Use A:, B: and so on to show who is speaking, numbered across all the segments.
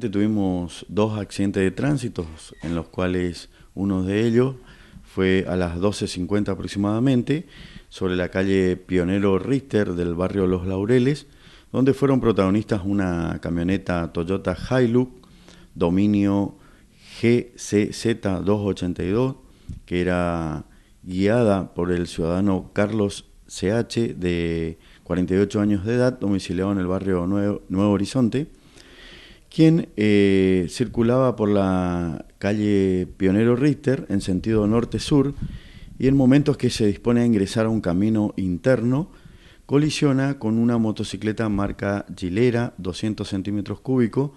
A: Tuvimos dos accidentes de tránsito, en los cuales uno de ellos fue a las 12.50 aproximadamente, sobre la calle Pionero Richter del barrio Los Laureles, donde fueron protagonistas una camioneta Toyota Hilux, dominio GCZ282, que era guiada por el ciudadano Carlos CH, de 48 años de edad, domiciliado en el barrio Nuevo, Nuevo Horizonte quien eh, circulaba por la calle Pionero Richter en sentido norte-sur y en momentos que se dispone a ingresar a un camino interno, colisiona con una motocicleta marca Gilera 200 centímetros cúbicos,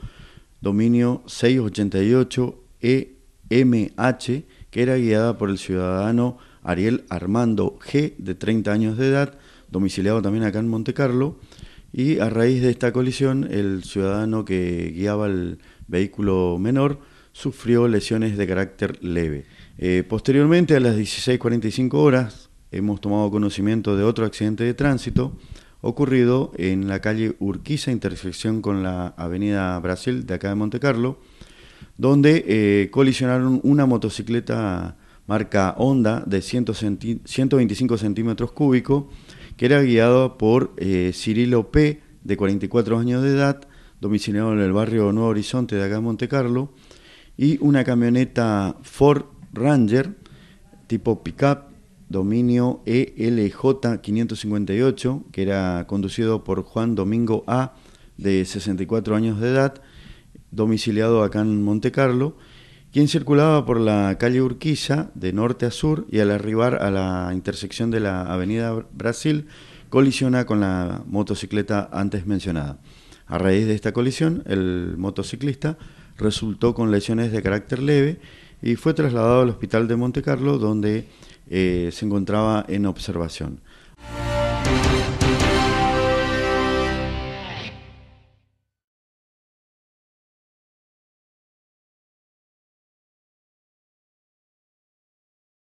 A: dominio 688 EMH, que era guiada por el ciudadano Ariel Armando G, de 30 años de edad, domiciliado también acá en Monte Carlo, y a raíz de esta colisión, el ciudadano que guiaba el vehículo menor sufrió lesiones de carácter leve. Eh, posteriormente, a las 16.45 horas, hemos tomado conocimiento de otro accidente de tránsito ocurrido en la calle Urquiza, intersección con la avenida Brasil de acá de Monte Carlo, donde eh, colisionaron una motocicleta marca Honda de 125 centímetros cúbicos que era guiado por eh, Cirilo P., de 44 años de edad, domiciliado en el barrio Nuevo Horizonte de acá en Monte y una camioneta Ford Ranger tipo pickup, dominio ELJ 558, que era conducido por Juan Domingo A, de 64 años de edad, domiciliado acá en Montecarlo, Carlo, quien circulaba por la calle Urquiza de norte a sur y al arribar a la intersección de la avenida Brasil colisiona con la motocicleta antes mencionada. A raíz de esta colisión, el motociclista resultó con lesiones de carácter leve y fue trasladado al hospital de Monte Carlo donde eh, se encontraba en observación.